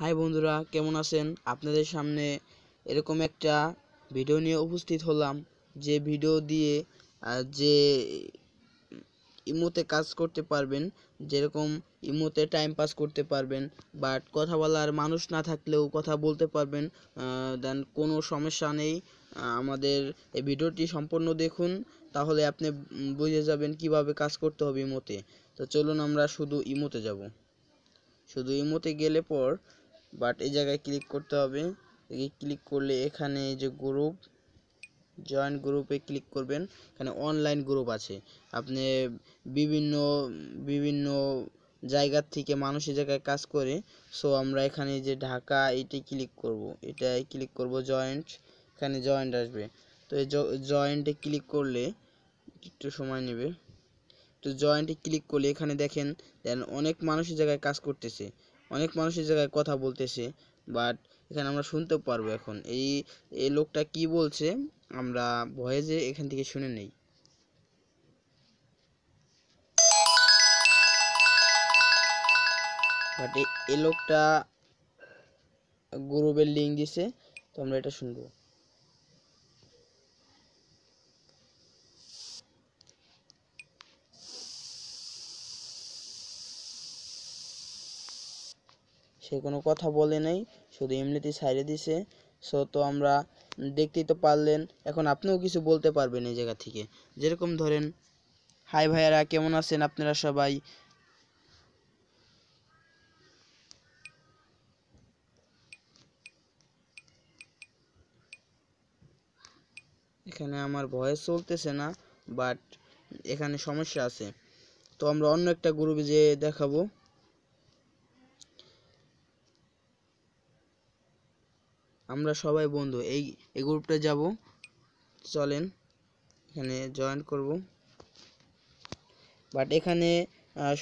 high বন্ধুরা কেমন আছেন আপনাদের সামনে এরকম একটা ভিডিও নিয়ে উপস্থিত হলাম যে ভিডিও দিয়ে যে ইমোতে কাজ করতে পারবেন যেরকম ইমোতে টাইম পাস করতে পারবেন বাট কথা বলার মানুষ না থাকলেও কথা বলতে পারবেন দেন কোনো সমস্যা নেই আমাদের এই ভিডিওটি সম্পূর্ণ দেখুন তাহলে আপনি বুঝে যাবেন কিভাবে কাজ করতে হবে ইমোতে তো চলুন আমরা শুধু ইমোতে যাব শুধু ইমোতে গেলে পর বাট এই জায়গায় ক্লিক করতে হবে ক্লিক করলে এখানে যে গ্রুপ জয়েন্ট গ্রুপে ক্লিক করবেন এখানে অনলাইন গ্রুপ আছে আপনি বিভিন্ন বিভিন্ন জায়গার থেকে মানুষ এই জায়গায় কাজ করে সো আমরা এখানে যে ঢাকা এটি ক্লিক করব এটাই ক্লিক করব জয়েন্ট এখানে জয়েন্ট আসবে তো এই জয়েন্টে ক্লিক করলে একটু সময় নেবে তো জয়েন্টে ক্লিক করলে এখানে দেখেন অনেক মানুষ এই জায়গায় কাজ করতেছে অনেক মানুষ এই জায়গায় কথা বলতেছে বাট এখানে আমরা শুনতে পারবো এখন এই এই লোকটা কি বলছে আমরা যে এখান থেকে শুনে নেই বাট এই লোকটা গ্রুপের লিঙ্ক দিছে তো আমরা এটা শুনবো সে কোনো কথা বলে নাই শুধু এমনিতেই সাইডে দিছে সো তো আমরা দেখতেই তো পারলেন এখন আপনিও কিছু বলতে পারবেন এই জায়গা থেকে যেরকম ধরেন হাই ভাইয়ারা কেমন আছেন আপনারা সবাই এখানে আমার ভয়েস চলতেছে না বাট এখানে সমস্যা আছে তো আমরা অন্য একটা গ্রুপে যেয়ে দেখাবো আমরা সবাই বন্ধু এই এই গ্রুপটা যাব চলেন এখানে জয়েন করব বাট এখানে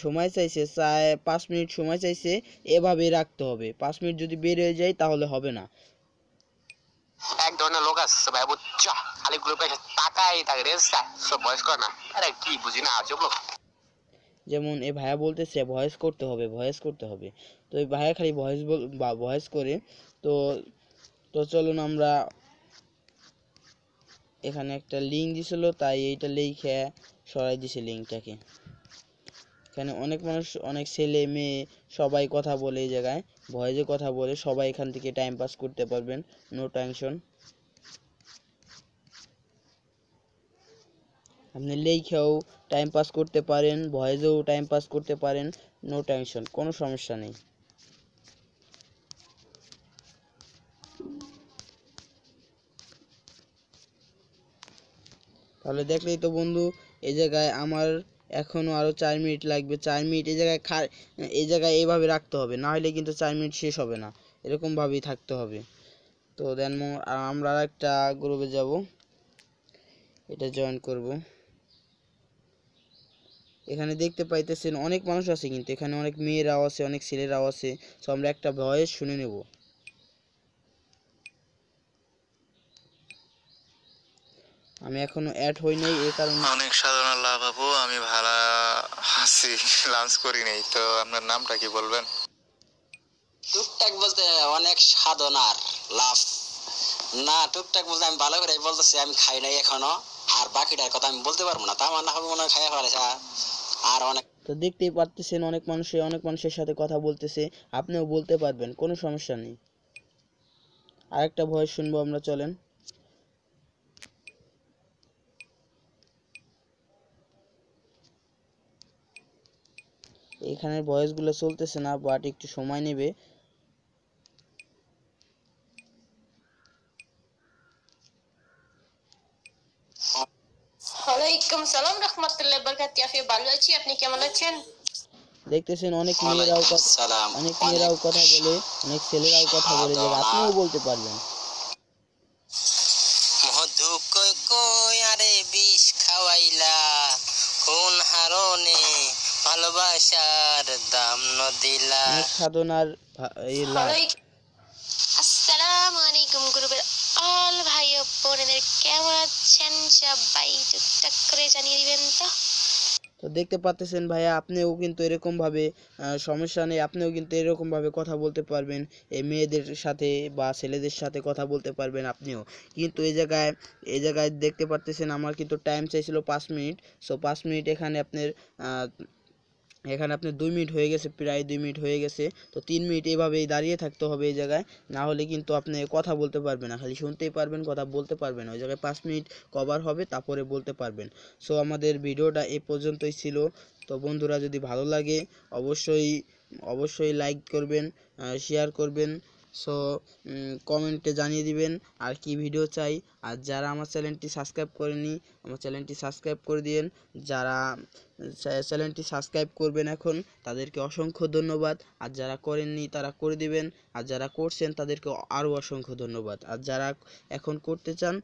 সময় চাইছে চায় পাঁচ মিনিট সময় চাইছে এভাবে রাখতে হবে পাঁচ মিনিট যদি বের হয়ে যায় তাহলে হবে না এক ধরনের লোক আসছে ভাই বুঝছ খালি গ্রুপে তাকাই থাকে রেস সব বয়স না আরে কি বুঝি না আজব লোক যেমন এ ভাইয়া বলতেছে ভয়েস করতে হবে ভয়েস করতে হবে তো এই ভাইয়া খালি ভয়েস বল ভয়েস করে তো তো চলুন আমরা এখানে একটা লিঙ্ক দিছিল তাই এইটা লিখে সরাই দিছে লিঙ্কটাকে এখানে অনেক মানুষ অনেক ছেলে মেয়ে সবাই কথা বলে এই জায়গায় ভয়েসে কথা বলে সবাই এখান থেকে টাইম পাস করতে পারবেন নো টেনশন আপনি লেখেও টাইম পাস করতে পারেন ভয়েসেও টাইম পাস করতে পারেন নো টেনশন কোনো সমস্যা নেই তাহলে দেখলেই তো বন্ধু এই জায়গায় আমার এখনও আরও চার মিনিট লাগবে চার মিনিট এই জায়গায় খা এই জায়গায় এইভাবে রাখতে হবে না হলে কিন্তু চার মিনিট শেষ হবে না এরকমভাবেই থাকতে হবে তো দেন আমরা একটা গ্রুপে যাব এটা জয়েন করব এখানে দেখতে পাইতেছেন অনেক মানুষ আছে কিন্তু এখানে অনেক মেয়েরাও আছে অনেক ছেলেরাও আছে সো আমরা একটা ভয়েস শুনে নেব আমি এখনো অ্যাড হই নাই এই কারণে অনেক সাধারণ লাভ আপু আমি ভাড়া হাসি লাঞ্চ করি নাই তো আপনার নামটা কি বলবেন টুকটাক বলতে অনেক সাধনার লাভ না টুকটাক বলতে আমি ভালো করে বলতেছি আমি খাই নাই এখনো আর বাকিটার কথা আমি বলতে পারবো না তা আমার না হবে মনে হয় খাইয়া আর অনেক তো দেখতেই পারতেছেন অনেক মানুষে অনেক মানুষের সাথে কথা বলতেছে আপনিও বলতে পারবেন কোনো সমস্যা নেই আরেকটা ভয়েস শুনবো আমরা চলেন এখানে ভয়েসগুলো চলতেছে না বাট একটু সময় নেবে সালাম ভালো আছি আপনি কেমন আছেন দেখতেছেন অনেক মেয়েরাও কথা অনেক কথা বলে অনেক ছেলেরাও কথা বলে আপনিও বলতে পারবেন ভালোবাসার দাম নদিলা সাধনার আসসালামু আলাইকুম গ্রুপের অল ভাই বোনেদের কেমন আছেন সবাই টুকটাক করে জানিয়ে দিবেন তো তো দেখতে পাচ্ছেন ভাইয়া আপনিও কিন্তু এরকমভাবে সমস্যা নেই আপনিও কিন্তু এরকমভাবে কথা বলতে পারবেন এই মেয়েদের সাথে বা ছেলেদের সাথে কথা বলতে পারবেন আপনিও কিন্তু এই জায়গায় এই জায়গায় দেখতে পারতেছেন আমার কিন্তু টাইম চাইছিল পাঁচ মিনিট সো পাঁচ মিনিট এখানে আপনার এখানে আপনি দুই মিনিট হয়ে গেছে প্রায় দুই মিনিট হয়ে গেছে তো তিন মিনিট এভাবেই দাঁড়িয়ে থাকতে হবে এই জায়গায় না হলে কিন্তু আপনি কথা বলতে পারবেন না খালি শুনতেই পারবেন কথা বলতে পারবেন ওই জায়গায় পাঁচ মিনিট কভার হবে তারপরে বলতে পারবেন সো আমাদের ভিডিওটা এ পর্যন্তই ছিল তো বন্ধুরা যদি ভালো লাগে অবশ্যই অবশ্যই লাইক করবেন শেয়ার করবেন সো কমেন্টে জানিয়ে দিবেন আর কি ভিডিও চাই আর যারা আমার চ্যানেলটি সাবস্ক্রাইব করেনি আমার চ্যানেলটি সাবস্ক্রাইব করে দিন যারা চ্যানেলটি সাবস্ক্রাইব করবেন এখন তাদেরকে অসংখ্য ধন্যবাদ আর যারা করেননি তারা করে দিবেন আর যারা করছেন তাদেরকে আরও অসংখ্য ধন্যবাদ আর যারা এখন করতে চান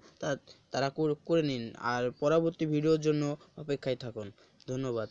তারা করে নিন আর পরবর্তী ভিডিওর জন্য অপেক্ষায় থাকুন ধন্যবাদ